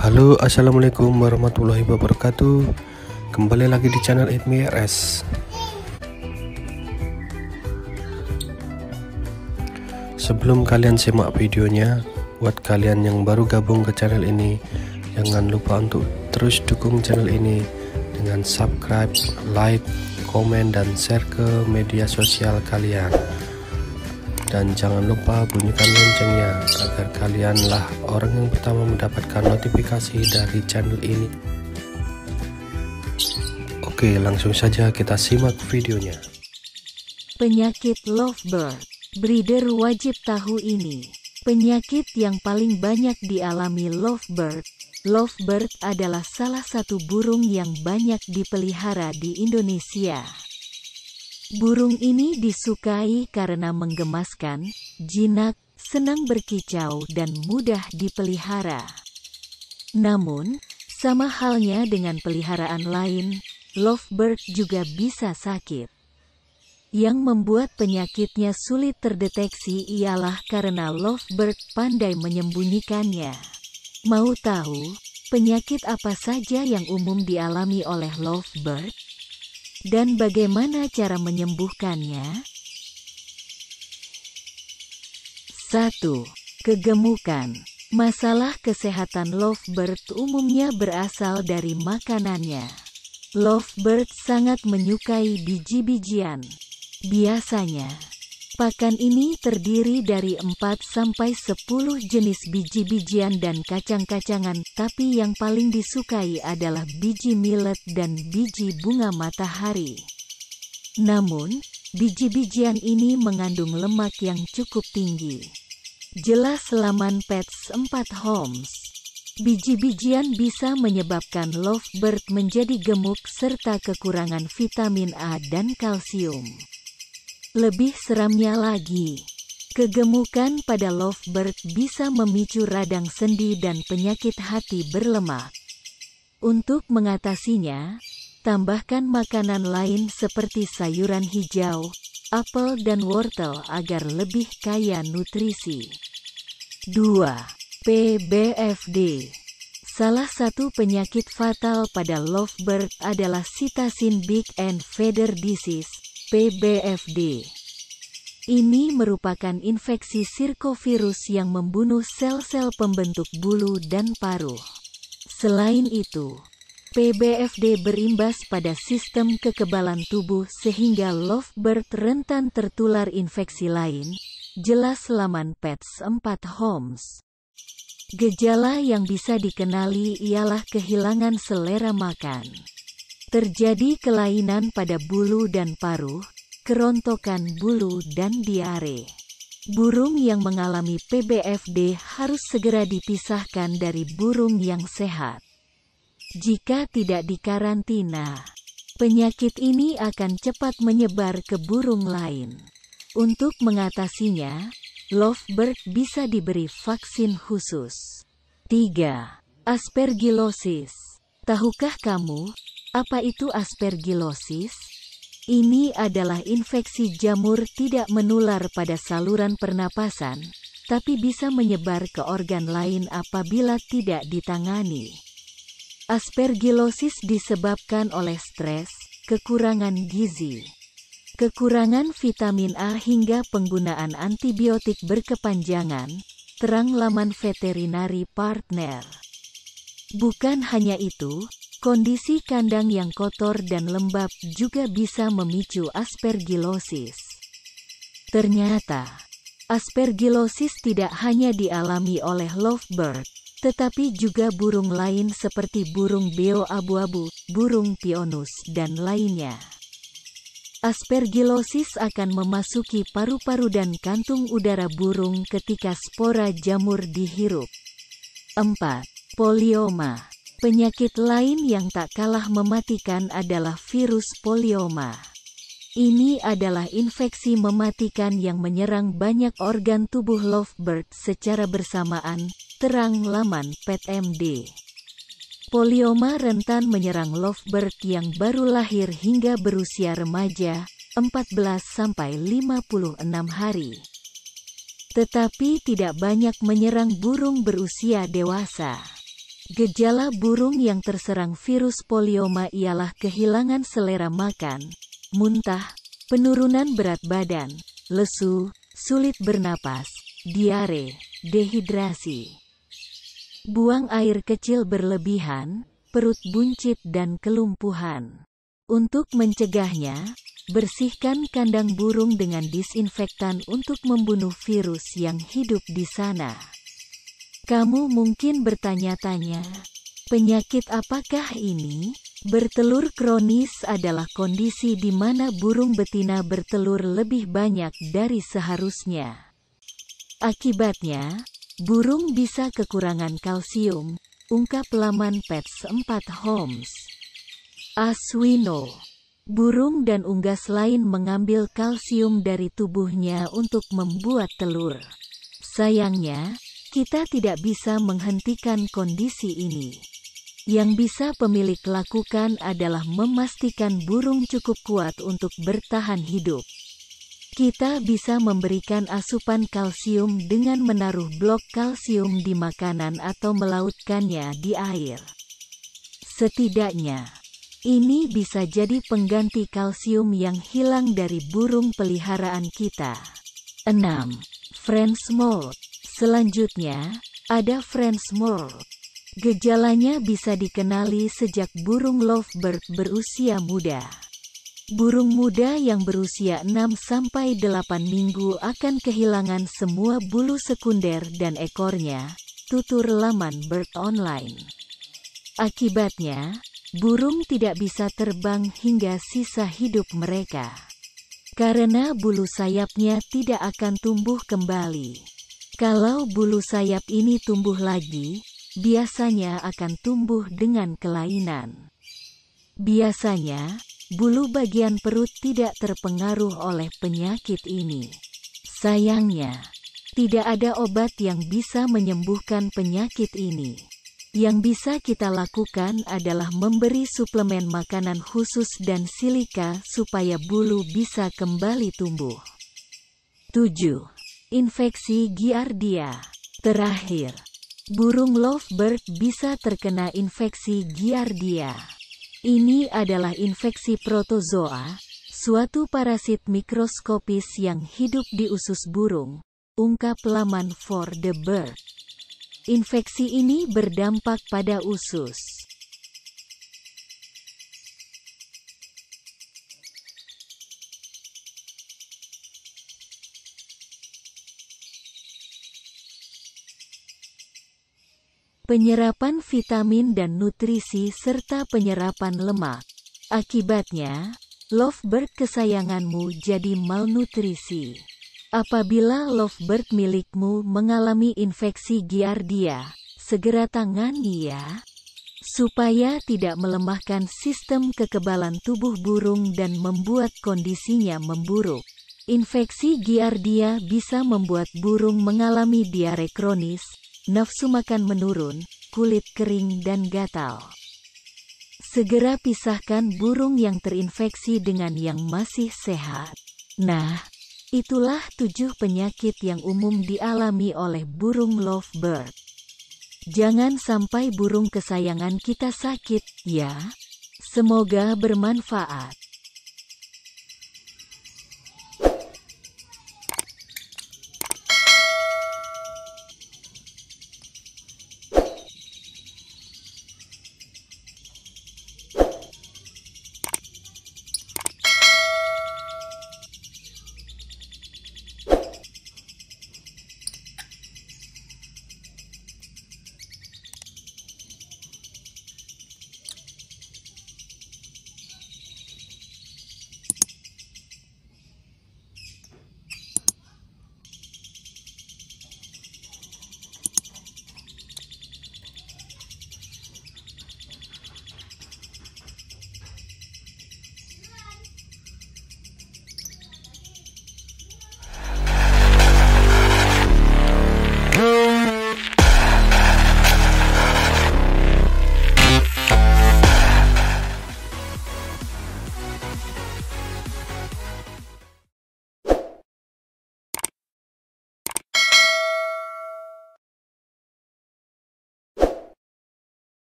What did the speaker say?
Halo assalamualaikum warahmatullahi wabarakatuh Kembali lagi di channel Edmi RS Sebelum kalian simak videonya Buat kalian yang baru gabung ke channel ini Jangan lupa untuk terus dukung channel ini Dengan subscribe, like, komen, dan share ke media sosial kalian dan jangan lupa bunyikan loncengnya agar kalianlah orang yang pertama mendapatkan notifikasi dari channel ini Oke langsung saja kita simak videonya Penyakit lovebird Breeder wajib tahu ini Penyakit yang paling banyak dialami lovebird Lovebird adalah salah satu burung yang banyak dipelihara di Indonesia Burung ini disukai karena menggemaskan, jinak, senang berkicau dan mudah dipelihara. Namun, sama halnya dengan peliharaan lain, lovebird juga bisa sakit. Yang membuat penyakitnya sulit terdeteksi ialah karena lovebird pandai menyembunyikannya. Mau tahu, penyakit apa saja yang umum dialami oleh lovebird? dan bagaimana cara menyembuhkannya? 1. Kegemukan Masalah kesehatan lovebird umumnya berasal dari makanannya. Lovebird sangat menyukai biji-bijian. Biasanya, Pakan ini terdiri dari 4 sampai 10 jenis biji-bijian dan kacang-kacangan, tapi yang paling disukai adalah biji millet dan biji bunga matahari. Namun, biji-bijian ini mengandung lemak yang cukup tinggi. Jelas laman PETS 4 Homes. Biji-bijian bisa menyebabkan lovebird menjadi gemuk serta kekurangan vitamin A dan kalsium. Lebih seramnya lagi, kegemukan pada lovebird bisa memicu radang sendi dan penyakit hati berlemak. Untuk mengatasinya, tambahkan makanan lain seperti sayuran hijau, apel dan wortel agar lebih kaya nutrisi. 2. PBFD Salah satu penyakit fatal pada lovebird adalah sitasin big and feather disease PBFD. Ini merupakan infeksi sirkovirus yang membunuh sel-sel pembentuk bulu dan paruh. Selain itu, PBFD berimbas pada sistem kekebalan tubuh sehingga lovebird rentan tertular infeksi lain, jelas laman PETS 4 Homes. Gejala yang bisa dikenali ialah kehilangan selera makan. Terjadi kelainan pada bulu dan paruh, kerontokan bulu dan diare. Burung yang mengalami PBFD harus segera dipisahkan dari burung yang sehat. Jika tidak dikarantina, penyakit ini akan cepat menyebar ke burung lain. Untuk mengatasinya, lovebird bisa diberi vaksin khusus. 3. Aspergillosis. Tahukah kamu, apa itu aspergillosis? Ini adalah infeksi jamur tidak menular pada saluran pernapasan, tapi bisa menyebar ke organ lain apabila tidak ditangani. Aspergillosis disebabkan oleh stres, kekurangan gizi, kekurangan vitamin A hingga penggunaan antibiotik berkepanjangan, terang laman veterinari partner. Bukan hanya itu, Kondisi kandang yang kotor dan lembab juga bisa memicu aspergillosis. Ternyata, aspergillosis tidak hanya dialami oleh lovebird, tetapi juga burung lain seperti burung beo abu-abu, burung pionus, dan lainnya. Aspergillosis akan memasuki paru-paru dan kantung udara burung ketika spora jamur dihirup. 4. Polioma Penyakit lain yang tak kalah mematikan adalah virus polioma. Ini adalah infeksi mematikan yang menyerang banyak organ tubuh lovebird secara bersamaan, terang laman PetMD. Polioma rentan menyerang lovebird yang baru lahir hingga berusia remaja, 14-56 hari. Tetapi tidak banyak menyerang burung berusia dewasa. Gejala burung yang terserang virus polioma ialah kehilangan selera makan, muntah, penurunan berat badan, lesu, sulit bernapas, diare, dehidrasi, buang air kecil berlebihan, perut buncit dan kelumpuhan. Untuk mencegahnya, bersihkan kandang burung dengan disinfektan untuk membunuh virus yang hidup di sana. Kamu mungkin bertanya-tanya, penyakit apakah ini? Bertelur kronis adalah kondisi di mana burung betina bertelur lebih banyak dari seharusnya. Akibatnya, burung bisa kekurangan kalsium, ungkap laman Pets 4 Homes. Aswino, burung dan unggas lain mengambil kalsium dari tubuhnya untuk membuat telur. Sayangnya, kita tidak bisa menghentikan kondisi ini. Yang bisa pemilik lakukan adalah memastikan burung cukup kuat untuk bertahan hidup. Kita bisa memberikan asupan kalsium dengan menaruh blok kalsium di makanan atau melautkannya di air. Setidaknya, ini bisa jadi pengganti kalsium yang hilang dari burung peliharaan kita. 6. Friends Mode Selanjutnya, ada French Mall. Gejalanya bisa dikenali sejak burung lovebird berusia muda. Burung muda yang berusia 6-8 minggu akan kehilangan semua bulu sekunder dan ekornya, tutur laman Bird Online. Akibatnya, burung tidak bisa terbang hingga sisa hidup mereka. Karena bulu sayapnya tidak akan tumbuh kembali. Kalau bulu sayap ini tumbuh lagi, biasanya akan tumbuh dengan kelainan. Biasanya, bulu bagian perut tidak terpengaruh oleh penyakit ini. Sayangnya, tidak ada obat yang bisa menyembuhkan penyakit ini. Yang bisa kita lakukan adalah memberi suplemen makanan khusus dan silika supaya bulu bisa kembali tumbuh. 7. Infeksi giardia. Terakhir, burung lovebird bisa terkena infeksi giardia. Ini adalah infeksi protozoa, suatu parasit mikroskopis yang hidup di usus burung, ungkap laman for the bird. Infeksi ini berdampak pada usus. penyerapan vitamin dan nutrisi serta penyerapan lemak. Akibatnya, lovebird kesayanganmu jadi malnutrisi. Apabila lovebird milikmu mengalami infeksi giardia, segera tangani ya, supaya tidak melemahkan sistem kekebalan tubuh burung dan membuat kondisinya memburuk. Infeksi giardia bisa membuat burung mengalami diare kronis, nafsu makan menurun, kulit kering dan gatal. Segera pisahkan burung yang terinfeksi dengan yang masih sehat. Nah, itulah tujuh penyakit yang umum dialami oleh burung lovebird. Jangan sampai burung kesayangan kita sakit, ya. Semoga bermanfaat.